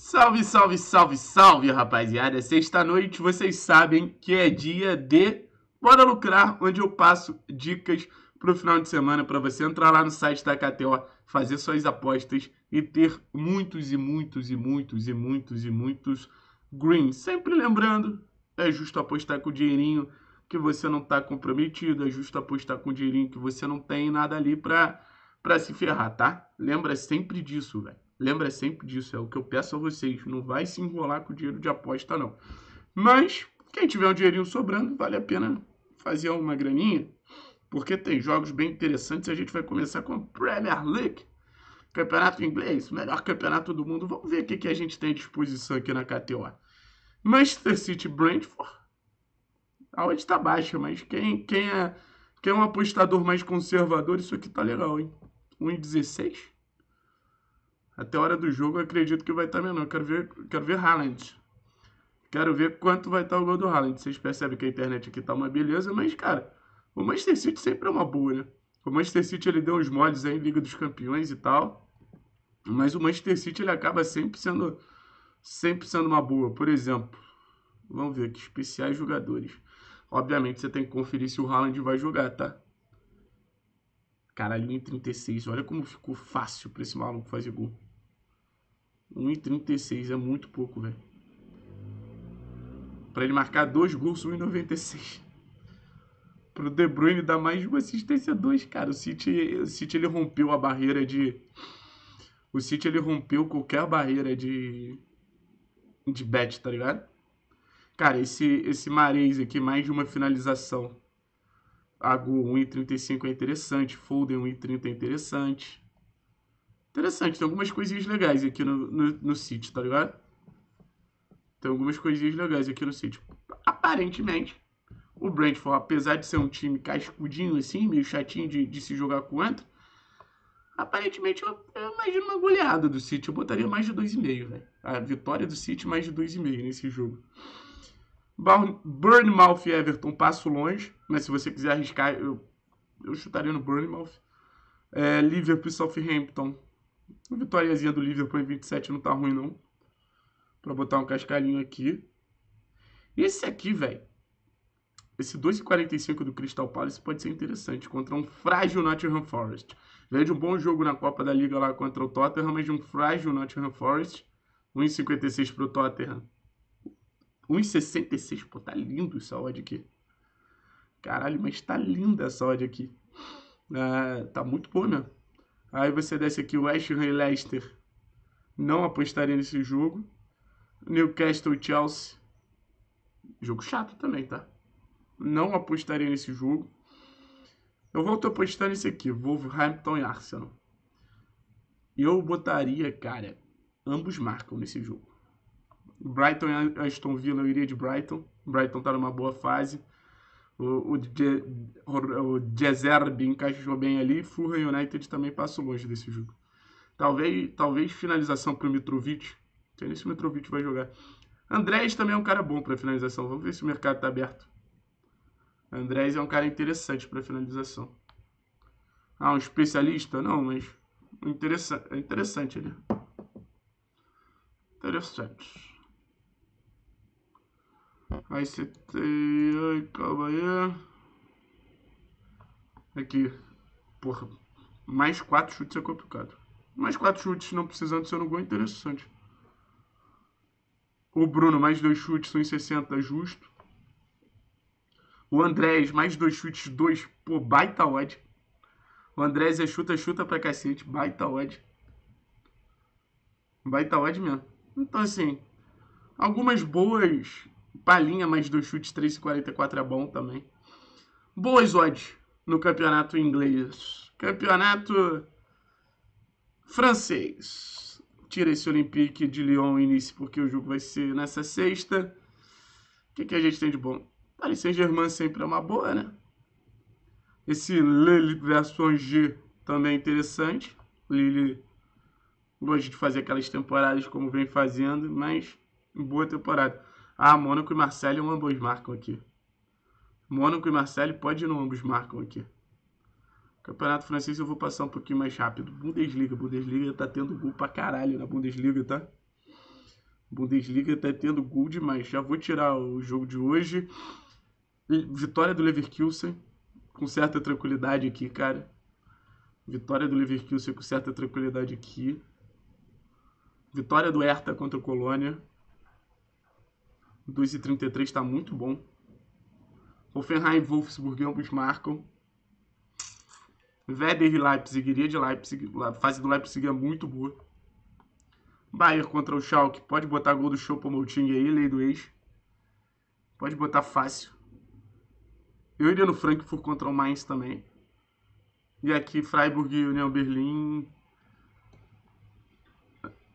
Salve, salve, salve, salve, rapaziada. Sexta-noite, vocês sabem que é dia de Bora Lucrar, onde eu passo dicas para o final de semana para você entrar lá no site da KTO, fazer suas apostas e ter muitos e muitos e muitos e muitos e muitos greens. Sempre lembrando, é justo apostar com o dinheirinho que você não está comprometido, é justo apostar com o dinheirinho que você não tem nada ali para se ferrar, tá? Lembra sempre disso, velho. Lembra sempre disso, é o que eu peço a vocês. Não vai se enrolar com o dinheiro de aposta, não. Mas, quem tiver um dinheirinho sobrando, vale a pena fazer uma graninha, porque tem jogos bem interessantes. A gente vai começar com a Premier League, campeonato inglês, melhor campeonato do mundo. Vamos ver o que, que a gente tem à disposição aqui na KTO. Manchester City Brentford. A odd está baixa, mas quem, quem, é, quem é um apostador mais conservador, isso aqui tá legal, hein? 1,16. Até a hora do jogo, eu acredito que vai estar menor. Quero ver, quero ver Haaland. Quero ver quanto vai estar o gol do Haaland. Vocês percebem que a internet aqui tá uma beleza, mas, cara, o Manchester City sempre é uma boa, né? O Manchester City ele deu uns mods aí em Liga dos Campeões e tal. Mas o Manchester City ele acaba sempre sendo sempre sendo uma boa. Por exemplo, vamos ver aqui, especiais jogadores. Obviamente você tem que conferir se o Haaland vai jogar, tá? Caralho, em 36, olha como ficou fácil para esse maluco fazer gol. 1,36 é muito pouco, velho. Pra ele marcar dois gols, 1,96. Pro De Bruyne dar mais uma assistência, dois, cara. O City, o City ele rompeu a barreira de. O City ele rompeu qualquer barreira de. de bet, tá ligado? Cara, esse, esse Marez aqui, mais de uma finalização. A gol 1,35 é interessante. Foden 1,30 é interessante. Interessante, tem algumas coisinhas legais aqui no, no, no sítio, tá ligado? Tem algumas coisinhas legais aqui no sítio. Aparentemente, o Brentford, apesar de ser um time cascudinho assim, meio chatinho de, de se jogar contra, aparentemente eu, eu imagino uma goleada do City. Eu botaria mais de 2,5, velho. A vitória do City, mais de 2,5 nesse jogo. Burnmouth e Everton, passo longe, mas se você quiser arriscar, eu, eu chutaria no Burnmouth. É, Liverpool e Southampton, uma vitóriazinha do Liverpool em 27 não tá ruim, não. Pra botar um cascalhinho aqui. Esse aqui, velho. Esse 2,45 do Crystal Palace pode ser interessante contra um frágil Nottingham Forest. Veio de um bom jogo na Copa da Liga lá contra o Tottenham, mas de um frágil Nottingham Forest. 1,56 pro Tottenham. 1,66, pô, tá lindo essa odd aqui. Caralho, mas tá linda essa odd aqui. É, tá muito boa mesmo. Aí você desce aqui o West Ham e Leicester. Não apostaria nesse jogo. Newcastle e Chelsea. Jogo chato também, tá? Não apostaria nesse jogo. Eu volto a apostar nesse aqui, Wolverhampton e Arsenal. Eu botaria, cara, ambos marcam nesse jogo. Brighton e Aston Villa, eu iria de Brighton. Brighton tá numa boa fase. O, o, Je, Jezerbi encaixou bem ali. Fulham United também passou longe desse jogo. Talvez, talvez finalização para o Mitrovic. Não sei se o Mitrovic vai jogar. Andrés também é um cara bom para finalização. Vamos ver se o mercado está aberto. Andrés é um cara interessante para finalização. Ah, um especialista? Não, mas interessante, é interessante ele. Interessante. Ai, calma aí. Aqui. Porra, mais quatro chutes é complicado. Mais quatro chutes não precisando ser um gol, interessante. O Bruno, mais dois chutes, 1,60, justo. O Andrés, mais dois chutes, dois pô, baita odd. O Andrés é chuta, chuta pra cacete, baita odd. Baita odd mesmo. Então, assim, algumas boas Palinha mas dois chutes, 3,44 é bom também. Boas odds no campeonato inglês. Campeonato francês. Tira esse Olympique de Lyon início, porque o jogo vai ser nessa sexta. O que, que a gente tem de bom? Paris Saint-Germain sempre é uma boa, né? Esse Lille versus Angers também é interessante. Lille longe de fazer aquelas temporadas como vem fazendo, mas boa temporada. Ah, Mônaco e Marcelo ambos marcam aqui. Mônaco e Marcelo pode ir no ambos marcam aqui. Campeonato francês eu vou passar um pouquinho mais rápido. Bundesliga, Bundesliga tá tendo gol pra caralho na Bundesliga, tá? Bundesliga tá tendo gol demais. Já vou tirar o jogo de hoje. Vitória do Leverkusen com certa tranquilidade aqui, cara. Vitória do Leverkusen com certa tranquilidade aqui. Vitória do Hertha contra o Colônia 2,33 está muito bom. Hoffenheim Wolfsburg ambos marcam. Weber e Leipzig iria de Leipzig. A fase do Leipzig é muito boa. Bayern contra o Schalke. Pode botar gol do choupo Moutinho aí, lei do ex. Pode botar fácil. Eu iria no Frankfurt contra o Mainz também. E aqui Freiburg e União Berlim.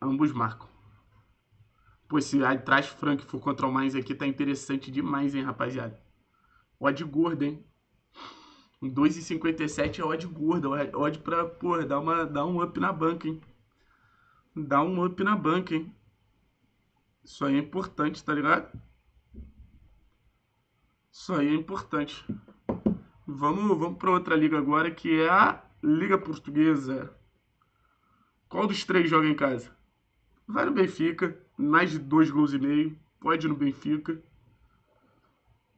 Ambos marcam. Pô, esse atrás Frankfurt contra o Mainz aqui tá interessante demais, hein, rapaziada. Odd gorda, hein? 2,57 é odd gorda. É odd pra, porra, dar, uma, dar um up na banca, hein? Dar um up na banca, hein? Isso aí é importante, tá ligado? Isso aí é importante. Vamos, vamos para outra liga agora, que é a Liga Portuguesa. Qual dos três joga em casa? Vai no Benfica mais de dois gols e meio, pode ir no Benfica.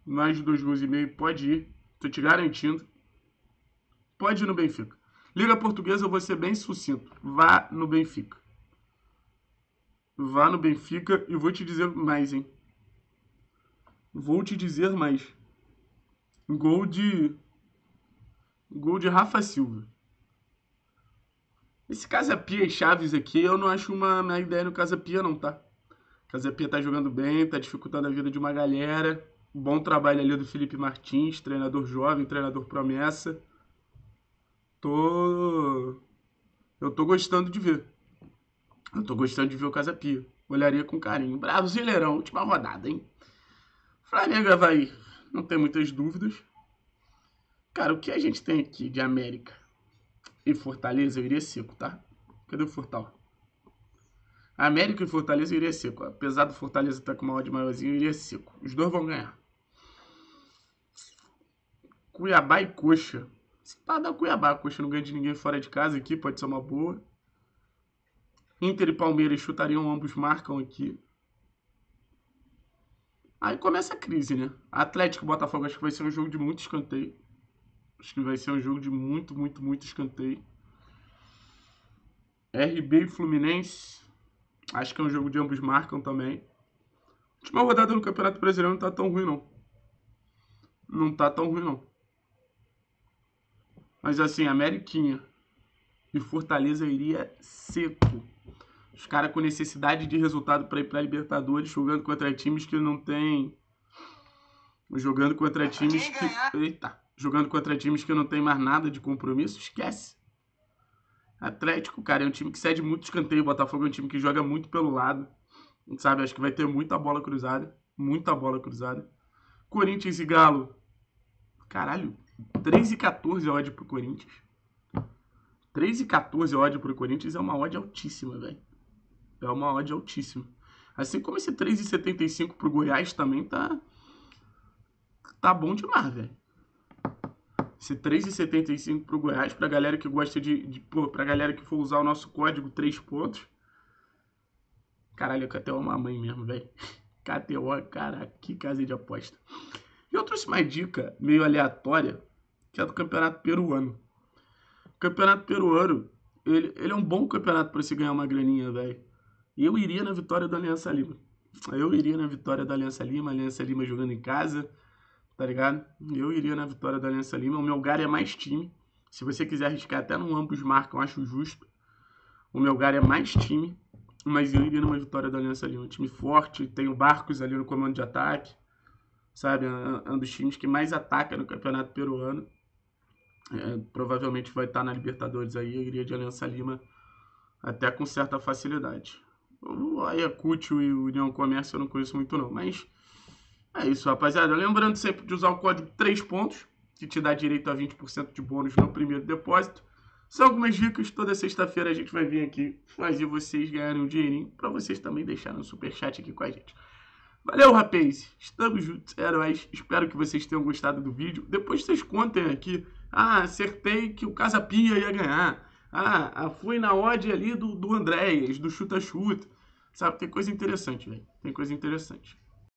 Mais de dois gols e meio, pode ir. Tô te garantindo. Pode ir no Benfica. Liga Portuguesa, eu vou ser bem sucinto. Vá no Benfica. Vá no Benfica e vou te dizer mais, hein? Vou te dizer mais. Gol de. Gol de Rafa Silva. Esse Casa Pia e Chaves aqui, eu não acho uma minha ideia no Casa Pia, não, tá? Casapia tá jogando bem, tá dificultando a vida de uma galera. Bom trabalho ali do Felipe Martins, treinador jovem, treinador promessa. Tô. Eu tô gostando de ver. Eu tô gostando de ver o Casapia. Olharia com carinho. Brasileirão, última rodada, hein? Flamengo é vai, não tem muitas dúvidas. Cara, o que a gente tem aqui de América e Fortaleza, eu iria seco, tá? Cadê o Fortal? América e Fortaleza iria seco. Apesar do Fortaleza estar tá com uma odd maiorzinha, iria seco. Os dois vão ganhar. Cuiabá e Coxa. Se pá, dá Cuiabá. Coxa não ganha de ninguém fora de casa aqui, pode ser uma boa. Inter e Palmeiras chutariam, ambos marcam aqui. Aí começa a crise, né? Atlético e Botafogo acho que vai ser um jogo de muito escanteio. Acho que vai ser um jogo de muito, muito, muito escanteio. RB e Fluminense. Acho que é um jogo de ambos marcam também. A última rodada do Campeonato Brasileiro não tá tão ruim, não. Não tá tão ruim, não. Mas assim, Ameriquinha e Fortaleza iria seco. Os caras com necessidade de resultado para ir para Libertadores, jogando contra times que não tem. Jogando contra times que. Eita! Jogando contra times que não tem mais nada de compromisso, esquece. Atlético, cara, é um time que cede muito escanteio. O Botafogo é um time que joga muito pelo lado. Sabe, acho que vai ter muita bola cruzada. Muita bola cruzada. Corinthians e Galo. Caralho, 3 e 14 ódio pro Corinthians. 3 e 14 ódio pro Corinthians é uma ódio altíssima, velho. É uma ódio altíssima. Assim como esse 3 e 75 pro Goiás também tá tá bom demais, velho ser 3,75 para o Goiás, para a galera que gosta de, de pô, para galera que for usar o nosso código 3 pontos. Caralho, KTO até uma mãe mesmo, velho. KTO, cara, que casa de aposta. E eu trouxe uma dica meio aleatória, que é do Campeonato Peruano. O Campeonato Peruano, ele, ele é um bom campeonato para se ganhar uma graninha, velho. E eu iria na vitória da Aliança Lima. Eu iria na vitória da Aliança Lima, Aliança Lima jogando em casa tá ligado? Eu iria na vitória da Aliança Lima. O meu lugar é mais time. Se você quiser arriscar até no ambos marcam, acho justo. O meu lugar é mais time, mas eu iria numa vitória da Aliança Lima. Um time forte, tem o Barcos ali no comando de ataque, sabe? É, é um dos times que mais ataca no campeonato peruano. É, provavelmente vai estar tá na Libertadores aí. Eu iria de Aliança Lima até com certa facilidade. O Ayacucho e o União Comércio eu não conheço muito não, mas é isso, rapaziada. Lembrando sempre de usar o código 3 pontos, que te dá direito a 20% de bônus no primeiro depósito. São algumas dicas. Toda sexta-feira a gente vai vir aqui fazer vocês ganharem um dinheirinho para vocês também deixarem um superchat aqui com a gente. Valeu, rapaz. Estamos juntos, heróis. Espero que vocês tenham gostado do vídeo. Depois vocês contem aqui. Ah, acertei que o Casa Pia ia ganhar. Ah, ah, fui na odd ali do, do Andréas, do Chuta Chuta. Sabe, tem coisa interessante, velho. Tem coisa interessante.